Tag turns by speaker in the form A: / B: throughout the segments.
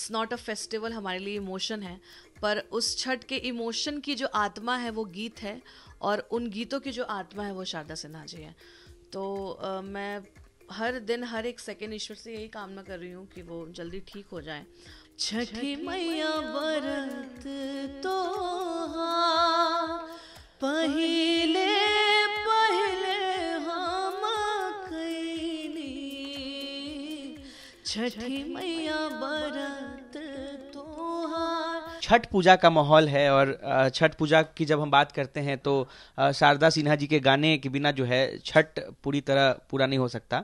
A: It's not a festival हमारे लिए emotion है पर उस छठ के इमोशन की जो आत्मा है वो गीत है और उन गीतों की जो आत्मा है वो शारदा सिन्हा जी है तो आ, मैं हर दिन हर एक सेकेंड ईश्वर से यही कामना कर रही हूँ कि वो जल्दी ठीक हो जाए
B: छठी मैया बरत तो पहले पहले हम कैली छठी मैया बरत
C: छठ पूजा का माहौल है और छठ पूजा की जब हम बात करते हैं तो शारदा सिन्हा जी के गाने के बिना जो है छठ पूरी तरह पूरा नहीं हो सकता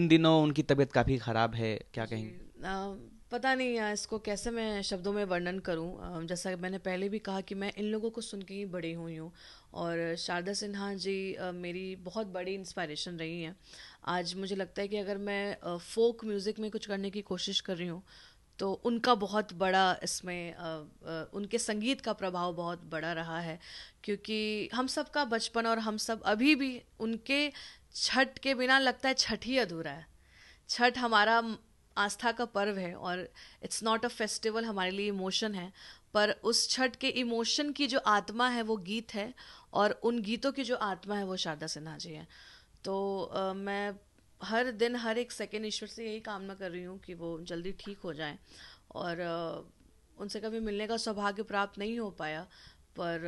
C: इन दिनों उनकी तबीयत काफ़ी ख़राब है क्या
A: कहेंगे पता नहीं इसको कैसे मैं शब्दों में वर्णन करूं जैसा मैंने पहले भी कहा कि मैं इन लोगों को सुन के ही बड़ी हुई हूँ और शारदा सिन्हा जी मेरी बहुत बड़ी इंस्पायरेशन रही हैं आज मुझे लगता है कि अगर मैं फोक म्यूज़िक में कुछ करने की कोशिश कर रही हूँ तो उनका बहुत बड़ा इसमें उनके संगीत का प्रभाव बहुत बड़ा रहा है क्योंकि हम सब का बचपन और हम सब अभी भी उनके छठ के बिना लगता है छठ ही अधूरा है छठ हमारा आस्था का पर्व है और इट्स नॉट अ फेस्टिवल हमारे लिए इमोशन है पर उस छठ के इमोशन की जो आत्मा है वो गीत है और उन गीतों की जो आत्मा है वो शारदा सिन्हा जी है तो आ, मैं हर दिन हर एक सेकेंड ईश्वर से यही कामना कर रही हूँ कि वो जल्दी ठीक हो जाए और उनसे कभी मिलने का सौभाग्य प्राप्त नहीं हो पाया पर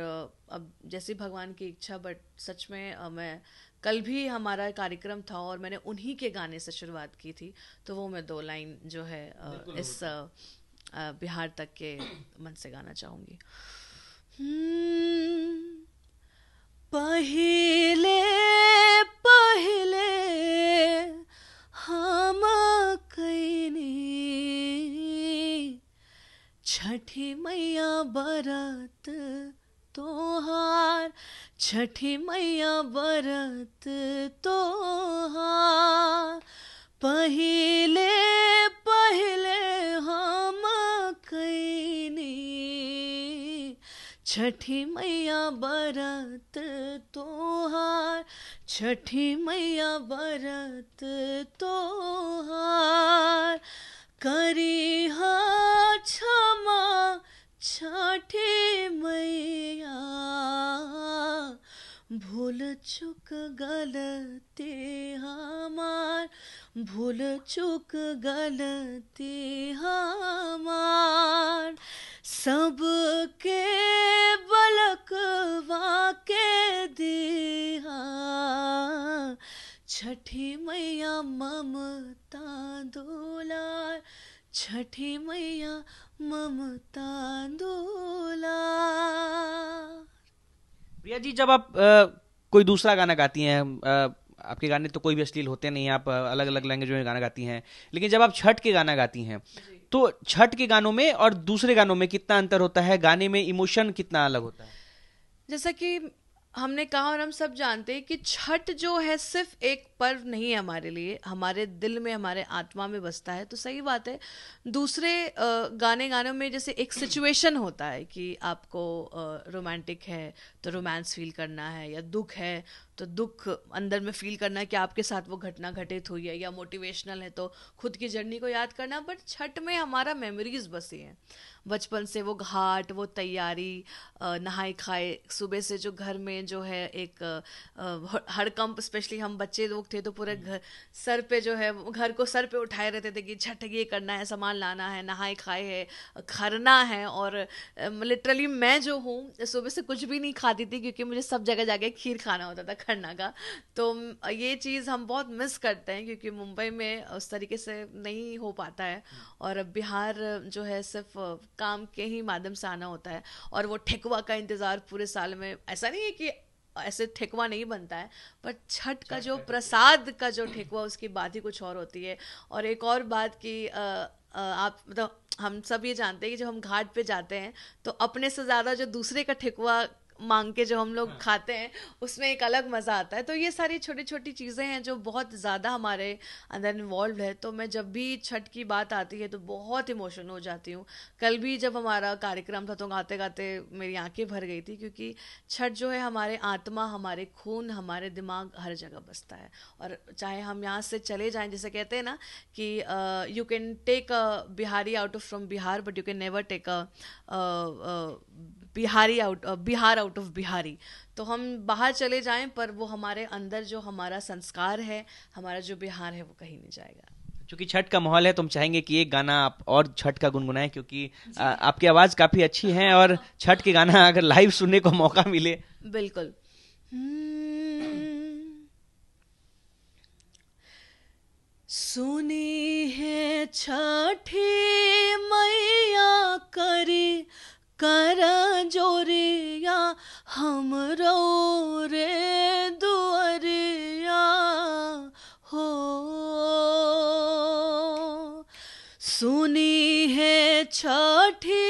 A: अब जैसे भगवान की इच्छा बट सच में मैं कल भी हमारा कार्यक्रम था और मैंने उन्हीं के गाने से शुरुआत की थी तो वो मैं दो लाइन जो है इस बिहार तक के मन से गाना चाहूँगी
B: हम्म, पहले छठी मैया बरत तोहार छठी मैया बरत तोहार पहले पहले हम कैनी छठी मैया बरत तोहार छठी मैया बरत तोहार करी हाँ क्षमा छाठे मैया भूल चुक गलते हमार भूल चुक गलते हमार सबके छठी मैया ममता दुलार छठी मैया ममता दुलार
C: प्रिया जी जब आप आ, कोई दूसरा गाना गाती हैं आपके गाने तो कोई भी अश्लील होते नहीं आप अलग अलग लैंग्वेज में गाना गाती हैं लेकिन जब आप छठ के गाना गाती हैं तो छठ के गानों में और दूसरे गानों में कितना अंतर होता है गाने में इमोशन कितना अलग होता है
A: जैसा कि हमने कहा और हम सब जानते हैं कि छठ जो है सिर्फ एक पर्व नहीं है हमारे लिए हमारे दिल में हमारे आत्मा में बसता है तो सही बात है दूसरे गाने गानों में जैसे एक सिचुएशन होता है कि आपको रोमांटिक है तो रोमांस फील करना है या दुख है तो दुख अंदर में फील करना कि आपके साथ वो घटना घटित हुई है या मोटिवेशनल है तो खुद की जर्नी को याद करना बट छठ में हमारा मेमोरीज बसी हैं बचपन से वो घाट वो तैयारी नहाए खाए सुबह से जो घर में जो है एक हड़कंप स्पेशली हम बच्चे लोग थे तो पूरे घर सर पे जो है घर को सर पे उठाए रहते थे कि छठ ये करना है सामान लाना है नहाए खाए है खरना है और लिटरली मैं जो हूँ सुबह से कुछ भी नहीं खाती थी क्योंकि मुझे सब जगह जाके खीर खाना होता था करना का तो ये चीज़ हम बहुत मिस करते हैं क्योंकि मुंबई में उस तरीके से नहीं हो पाता है और अब बिहार जो है सिर्फ काम के ही माध्यम से आना होता है और वो ठेकुआ का इंतज़ार पूरे साल में ऐसा नहीं है कि ऐसे ठेकुआ नहीं बनता है पर छठ का जो प्रसाद का जो ठेकुआ उसकी बात ही कुछ और होती है और एक और बात की आप मतलब हम सब ये जानते हैं कि जब हम घाट पे जाते हैं तो अपने से ज़्यादा जो दूसरे का ठेकुआ मांग के जो हम लोग हाँ। खाते हैं उसमें एक अलग मज़ा आता है तो ये सारी छोटी छोटी चीज़ें हैं जो बहुत ज़्यादा हमारे अंदर इन्वॉल्व है तो मैं जब भी छठ की बात आती है तो बहुत इमोशन हो जाती हूँ कल भी जब हमारा कार्यक्रम था तो गाते गाते मेरी आंखें भर गई थी क्योंकि छठ जो है हमारे आत्मा हमारे खून हमारे दिमाग हर जगह बसता है और चाहे हम यहाँ से चले जाएं जैसे कहते हैं ना कि you can take a Bihari out of from Bihar but you can never take a Bihari out uh, Bihar out of Bihari तो हम बाहर चले जाएं पर वो हमारे अंदर जो हमारा संस्कार है हमारा जो बिहार है वो कहीं नहीं जाएगा
C: क्योंकि छठ का माहौल है तो हम चाहेंगे कि एक गाना आप और छठ का गुनगुनाएं क्योंकि आ, आपकी आवाज़ काफ़ी अच्छी है और छठ के गाना अगर लाइव सुनने को मौका मिले
B: बिल्कुल हम्म। सुनी है छठे हम रो रे दुअरिया हो सुनी है छठी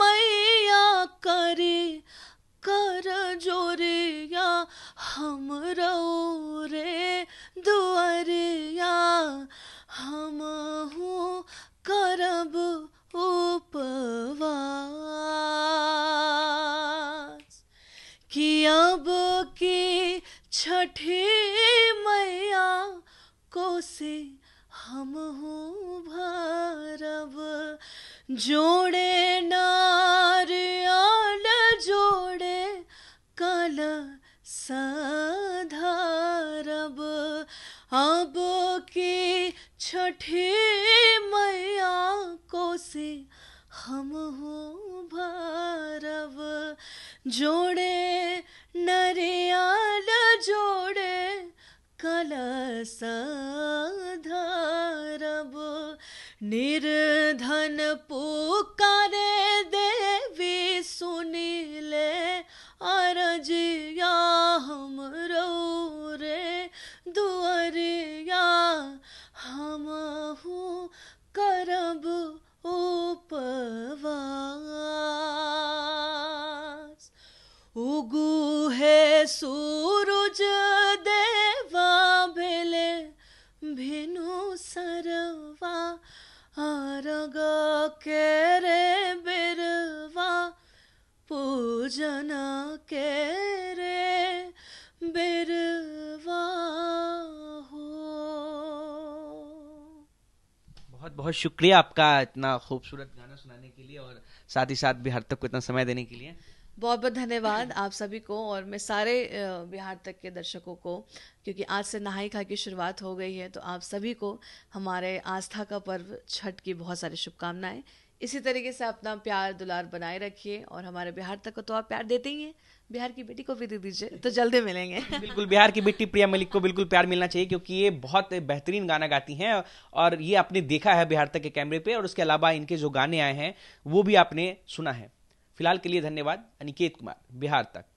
B: मैया करे कर जोरिया हम रो रे दुआरिया हम हूँ करब उपवा छठे मैया को से हम हूँ भारव जोड़े नारियाल जोड़े कल साधारब अब के छठे मैया को से हम हो भारव जोड़े नरिया जोड़े कलसाधारब निर्धन पुकारे देवी सुनिले अरजिया हम रे दुअरिया हमहु करब उपवास उगु है सू
C: बहुत शुक्रिया आपका इतना खूबसूरत गाना सुनाने के लिए और साथ ही साथ बिहार तक को इतना समय देने के लिए
A: बहुत बहुत धन्यवाद आप सभी को और मैं सारे बिहार तक के दर्शकों को क्योंकि आज से नहाई खा की शुरुआत हो गई है तो आप सभी को हमारे आस्था का पर्व छठ की बहुत सारी शुभकामनाएं इसी तरीके से अपना प्यार दुलार बनाए रखिए और हमारे बिहार तक को तो आप प्यार देते ही हैं बिहार की बेटी को भी दे दीजिए तो जल्दी मिलेंगे
C: बिल्कुल बिहार की बेटी प्रिया मलिक को बिल्कुल प्यार मिलना चाहिए क्योंकि ये बहुत बेहतरीन गाना गाती हैं और ये आपने देखा है बिहार तक के कैमरे पे और उसके अलावा इनके जो गाने आए हैं वो भी आपने सुना है फिलहाल के लिए धन्यवाद अनिकेत कुमार बिहार तक